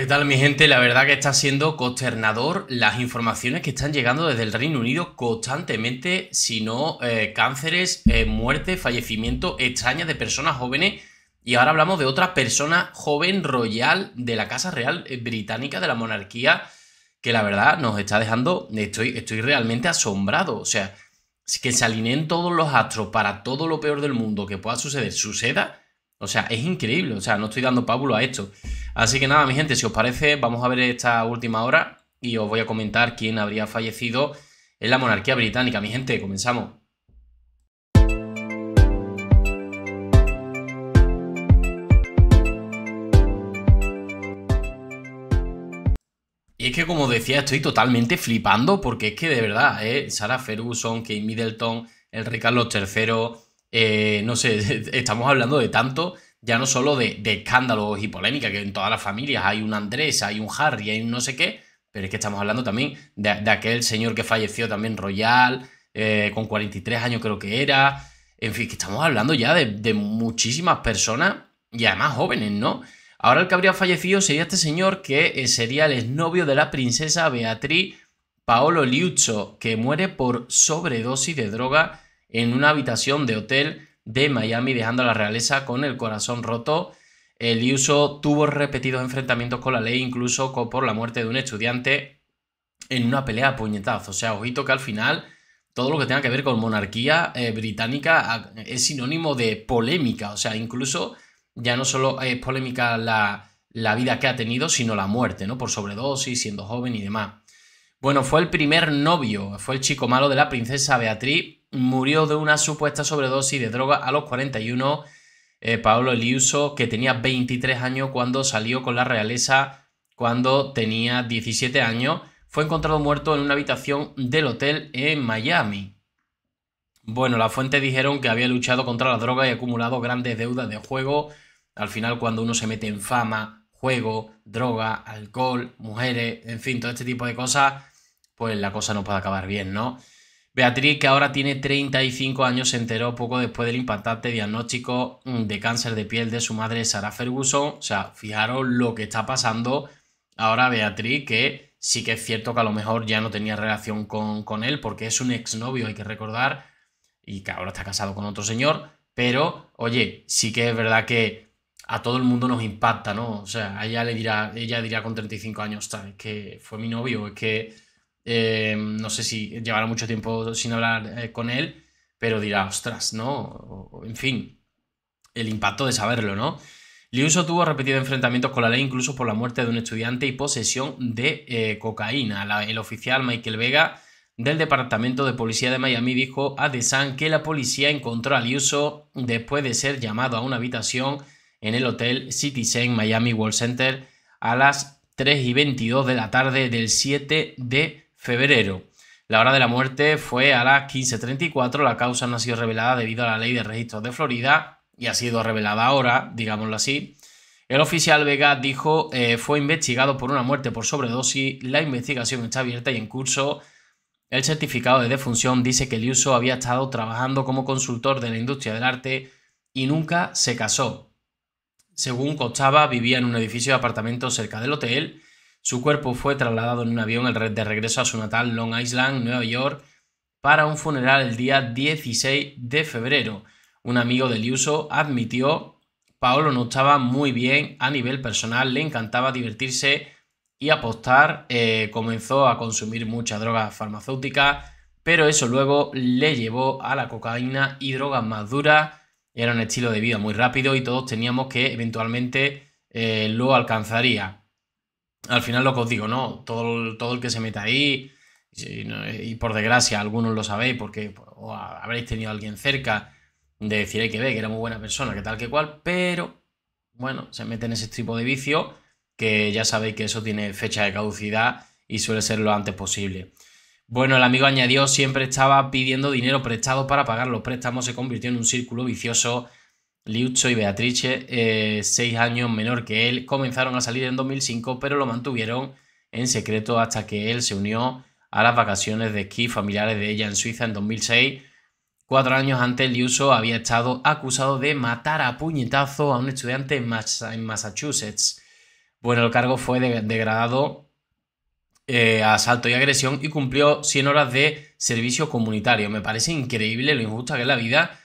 ¿Qué tal mi gente? La verdad que está siendo consternador las informaciones que están llegando desde el Reino Unido constantemente, si no eh, cánceres, eh, muertes, fallecimiento extrañas de personas jóvenes. Y ahora hablamos de otra persona joven royal de la Casa Real eh, Británica de la Monarquía, que la verdad nos está dejando, estoy, estoy realmente asombrado. O sea, que se alineen todos los astros para todo lo peor del mundo que pueda suceder, suceda o sea, es increíble. O sea, no estoy dando pábulo a esto. Así que nada, mi gente, si os parece, vamos a ver esta última hora y os voy a comentar quién habría fallecido en la monarquía británica. Mi gente, comenzamos. Y es que, como decía, estoy totalmente flipando porque es que de verdad, ¿eh? Sarah Ferguson, Kate Middleton, el Ricardo III, eh, no sé, estamos hablando de tanto, ya no solo de, escándalos y polémica, que en todas las familias hay un Andrés, hay un Harry, hay un no sé qué, pero es que estamos hablando también de, aquel señor que falleció también royal, eh, con 43 años creo que era. En fin, que estamos hablando ya de, de muchísimas personas y además jóvenes, ¿no? Ahora el que habría fallecido sería este señor que eh, sería el exnovio de la princesa Beatriz Paolo Liuzzo, que muere por sobredosis de droga en una habitación de hotel de Miami, dejando a la realeza con el corazón roto. El Iuso tuvo repetidos enfrentamientos con la ley, incluso por la muerte de un estudiante en una pelea a puñetazos. O sea, ojito que al final todo lo que tenga que ver con monarquía eh, británica es sinónimo de polémica. O sea, incluso ya no solo es polémica la, la vida que ha tenido, sino la muerte, ¿no? Por sobredosis, siendo joven y demás. Bueno, fue el primer novio, fue el chico malo de la princesa Beatriz murió de una supuesta sobredosis de droga a los 41. Eh, Pablo Eliuso, que tenía 23 años cuando salió con la realeza, cuando tenía 17 años, fue encontrado muerto en una habitación del hotel en Miami. Bueno, las fuentes dijeron que había luchado contra la droga y acumulado grandes deudas de juego. Al final, cuando uno se mete en fama, juego, droga, alcohol, mujeres, en fin, todo este tipo de cosas, pues la cosa no puede acabar bien, ¿no? Beatriz, que ahora tiene 35 años, se enteró poco después del impactante diagnóstico mm, de cáncer de piel de su madre, Sara Ferguson. O sea, fijaros lo que está pasando ahora Beatriz, que sí que es cierto que a lo mejor ya no tenía relación con, él, porque es un exnovio, hay que recordar, y que ahora está casado con otro señor. Pero, oye, sí que es verdad que a todo el mundo nos impacta, ¿no? O sea, ella le dirá, ella dirá con 35 años, es que fue mi novio, es que eh, no sé si llevará mucho tiempo sin hablar eh, con él, pero dirá, ostras, ¿no? en fin, el impacto de saberlo, ¿no? Liuso tuvo repetidos enfrentamientos con la ley, incluso por la muerte de un estudiante y posesión de eh, cocaína. el oficial Michael Vega del Departamento de Policía de Miami dijo a desan que la policía encontró a Liuso después de ser llamado a una habitación en el hotel Citizen Miami World Center a las 3 y 22 de la tarde del 7 de febrero. La hora de la muerte fue a las 15.34, la causa no ha sido revelada debido a la ley de registros de Florida y ha sido revelada ahora, digámoslo así. El oficial Vega dijo eh, fue investigado por una muerte por sobredosis, la investigación está abierta y en curso. El certificado de defunción dice que Liuso había estado trabajando como consultor de la industria del arte y nunca se casó. Según cochaba vivía en un edificio de apartamentos cerca del hotel su cuerpo fue trasladado en un avión de regreso a su natal Long Island, Nueva York, para un funeral el día 16 de febrero. Un amigo de Liuso admitió, Paolo no estaba muy bien a nivel personal, le encantaba divertirse y apostar, eh, comenzó a consumir mucha droga farmacéutica, pero eso luego le llevó a la cocaína y drogas más duras. Era un estilo de vida muy rápido y todos teníamos que eventualmente eh, lo alcanzaría al final lo que os digo, ¿no? Todo, todo el que se meta ahí, y, por desgracia algunos lo sabéis porque habréis tenido a alguien cerca de decir, que ver, que era muy buena persona, que tal, que cual, pero bueno, se mete en ese tipo de vicio que ya sabéis que eso tiene fecha de caducidad y suele ser lo antes posible. Bueno, el amigo añadió, siempre estaba pidiendo dinero prestado para pagar los préstamos, se convirtió en un círculo vicioso Liucho y Beatrice, eh, seis años menor que él, comenzaron a salir en 2005, pero lo mantuvieron en secreto hasta que él se unió a las vacaciones de esquí familiares de ella en Suiza en 2006. Cuatro años antes, Liuso había estado acusado de matar a puñetazo a un estudiante en, Massachusetts. Bueno, el cargo fue degradado eh, a asalto y agresión y cumplió 100 horas de servicio comunitario. Me parece increíble lo injusta que es la vida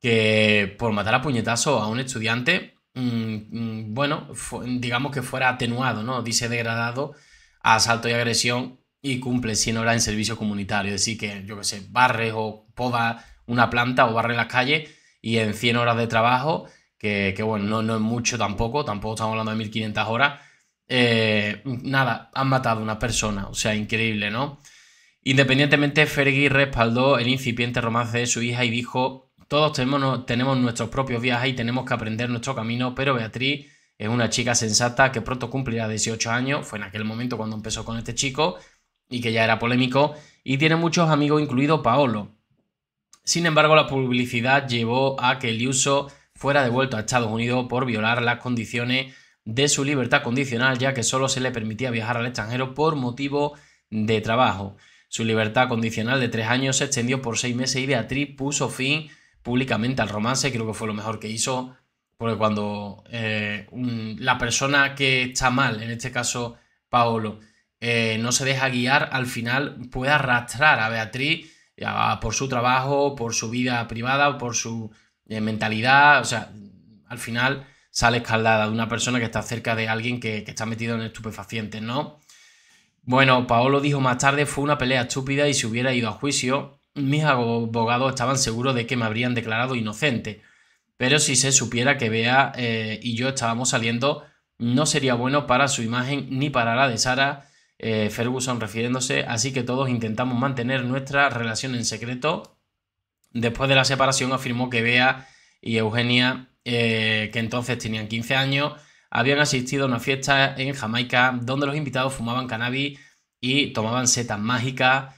que por matar a puñetazo a un estudiante, mm, mm, bueno, digamos que fuera atenuado, ¿no? Dice degradado a asalto y agresión y cumple 100 horas en servicio comunitario. Es decir, que yo qué sé, barre o poda una planta o barre las calles y en 100 horas de trabajo, que, bueno, no, es mucho tampoco, tampoco estamos hablando de 1500 horas, eh, nada, han matado a una persona, o sea, increíble, ¿no? Independientemente, Fergie respaldó el incipiente romance de su hija y dijo todos tenemos, nuestros propios viajes y tenemos que aprender nuestro camino, pero Beatriz es una chica sensata que pronto cumplirá 18 años, fue en aquel momento cuando empezó con este chico y que ya era polémico, y tiene muchos amigos, incluido Paolo. Sin embargo, la publicidad llevó a que Liuso fuera devuelto a Estados Unidos por violar las condiciones de su libertad condicional, ya que solo se le permitía viajar al extranjero por motivo de trabajo. Su libertad condicional de tres años se extendió por seis meses y Beatriz puso fin públicamente al romance, creo que fue lo mejor que hizo, porque cuando eh, la persona que está mal, en este caso Paolo, eh, no se deja guiar, al final puede arrastrar a Beatriz eh, por su trabajo, por su vida privada, por su mentalidad, o sea, al final sale escaldada de una persona que está cerca de alguien que, está metido en estupefacientes, ¿no? Bueno, Paolo dijo más tarde, fue una pelea estúpida y si hubiera ido a juicio, mis abogados estaban seguros de que me habrían declarado inocente. Pero si se supiera que Bea eh, y yo estábamos saliendo, no sería bueno para su imagen ni para la de Sara, eh, Ferguson refiriéndose, así que todos intentamos mantener nuestra relación en secreto. Después de la separación afirmó que Bea y Eugenia, eh, que entonces tenían 15 años, habían asistido a una fiesta en Jamaica donde los invitados fumaban cannabis y tomaban setas mágicas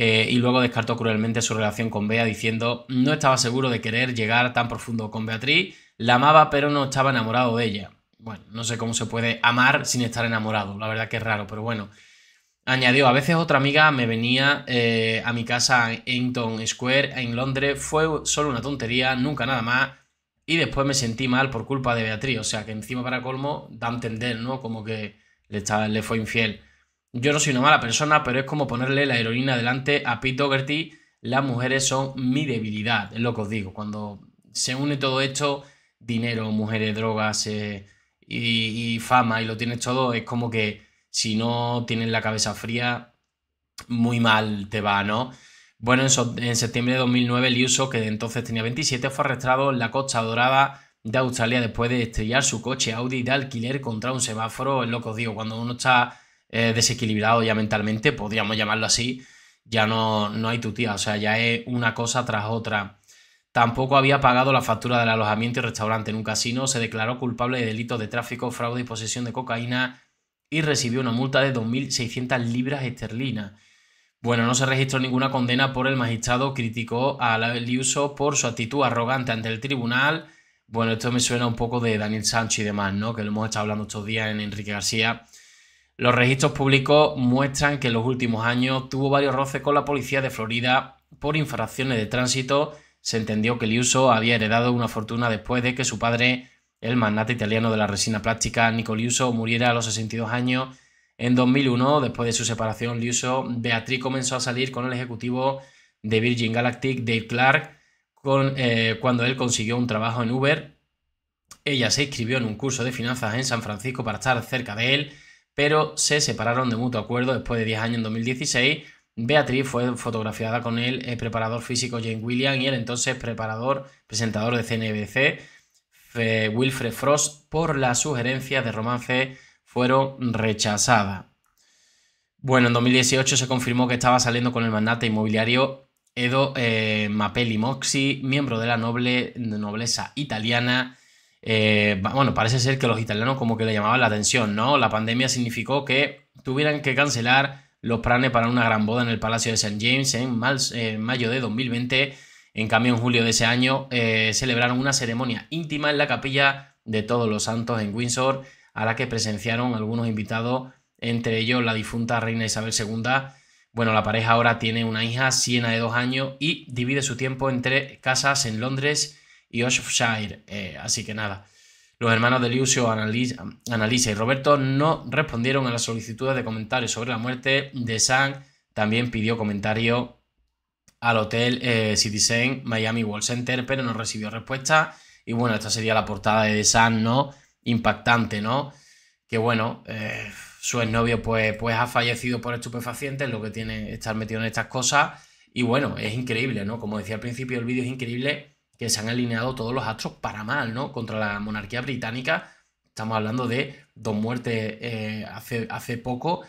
eh, y luego descartó cruelmente su relación con Bea diciendo no estaba seguro de querer llegar tan profundo con Beatriz, la amaba pero no estaba enamorado de ella. Bueno, no sé cómo se puede amar sin estar enamorado, la verdad que es raro, pero bueno. Añadió, a veces otra amiga me venía eh, a mi casa en Eington Square, en Londres, fue solo una tontería, nunca nada más, y después me sentí mal por culpa de Beatriz, o sea que encima para colmo da entender, ¿no? Como que le, le fue infiel. Yo no soy una mala persona, pero es como ponerle la heroína delante a Pete Doherty. Las mujeres son mi debilidad, es lo que os digo. Cuando se une todo esto, dinero, mujeres, drogas eh, y, fama y lo tienes todo, es como que si no tienes la cabeza fría, muy mal te va, ¿no? Bueno, en, septiembre de 2009, Liuso, que de entonces tenía 27, fue arrestado en la Costa Dorada de Australia después de estrellar su coche Audi de alquiler contra un semáforo. Es lo que os digo, cuando uno está eh, desequilibrado ya mentalmente, podríamos llamarlo así, ya no, no hay tutía, o sea, ya es una cosa tras otra. Tampoco había pagado la factura del alojamiento y restaurante en un casino, se declaró culpable de delitos de tráfico, fraude y posesión de cocaína y recibió una multa de 2.600 libras esterlinas. Bueno, no se registró ninguna condena por el magistrado, criticó a Liuso por su actitud arrogante ante el tribunal. Bueno, esto me suena un poco de Daniel Sánchez y demás, ¿no? Que lo hemos estado hablando estos días en Enrique García los registros públicos muestran que en los últimos años tuvo varios roces con la policía de Florida por infracciones de tránsito. Se entendió que Liuso había heredado una fortuna después de que su padre, el magnate italiano de la resina plástica Nico Liuso, muriera a los 62 años. En 2001, después de su separación, Liuso, Beatriz comenzó a salir con el ejecutivo de Virgin Galactic, Dave Clark, eh, cuando él consiguió un trabajo en Uber. Ella se inscribió en un curso de finanzas en San Francisco para estar cerca de él pero se separaron de mutuo acuerdo después de 10 años en 2016. Beatriz fue fotografiada con el preparador físico Jane William y el entonces preparador, presentador de CNBC, Wilfred Frost, por las sugerencias de romance fueron rechazadas. Bueno, en 2018 se confirmó que estaba saliendo con el mandato inmobiliario Edo eh, Mapelli Moxi, miembro de la noble, nobleza italiana, eh, bueno, parece ser que los italianos como que le llamaban la atención, ¿no? La pandemia significó que tuvieran que cancelar los planes para una gran boda en el Palacio de St. James en, eh, mayo de 2020. En cambio, en julio de ese año eh, celebraron una ceremonia íntima en la capilla de Todos los Santos en Windsor, a la que presenciaron algunos invitados, entre ellos la difunta reina Isabel II. Bueno, la pareja ahora tiene una hija, Siena, de dos años, y divide su tiempo entre casas en Londres y Oshshire. Eh, así que nada. Los hermanos de Lucio Analisa, y Roberto no respondieron a las solicitudes de comentarios sobre la muerte de San También pidió comentario al hotel eh, Citizen Miami Wall Center, pero no recibió respuesta. Y bueno, esta sería la portada de San ¿no? Impactante, ¿no? Que bueno, eh, su exnovio pues, pues ha fallecido por estupefacientes, lo que tiene estar metido en estas cosas. Y bueno, es increíble, ¿no? Como decía al principio el vídeo, es increíble que se han alineado todos los astros para mal, ¿no? Contra la monarquía británica. Estamos hablando de dos muertes eh, hace, hace poco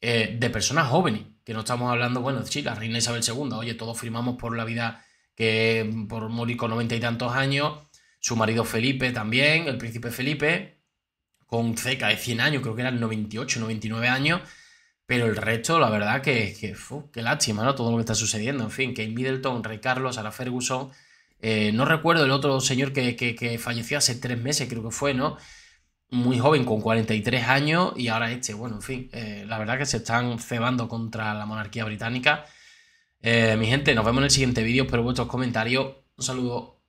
eh, de personas jóvenes, que no estamos hablando, bueno, sí, la reina Isabel II, oye, todos firmamos por la vida que por morir con noventa y tantos años, su marido Felipe también, el príncipe Felipe, con cerca de 100 años, creo que eran 98, 99 años, pero el resto, la verdad que, qué lástima, ¿no? Todo lo que está sucediendo, en fin, Kate Middleton, Rey Carlos, Sara Ferguson, eh, no recuerdo el otro señor que, falleció hace tres meses, creo que fue, ¿no? Muy joven, con 43 años, y ahora este. Bueno, en fin, eh, la verdad que se están cebando contra la monarquía británica. Eh, mi gente, nos vemos en el siguiente vídeo. Espero vuestros comentarios. Un saludo.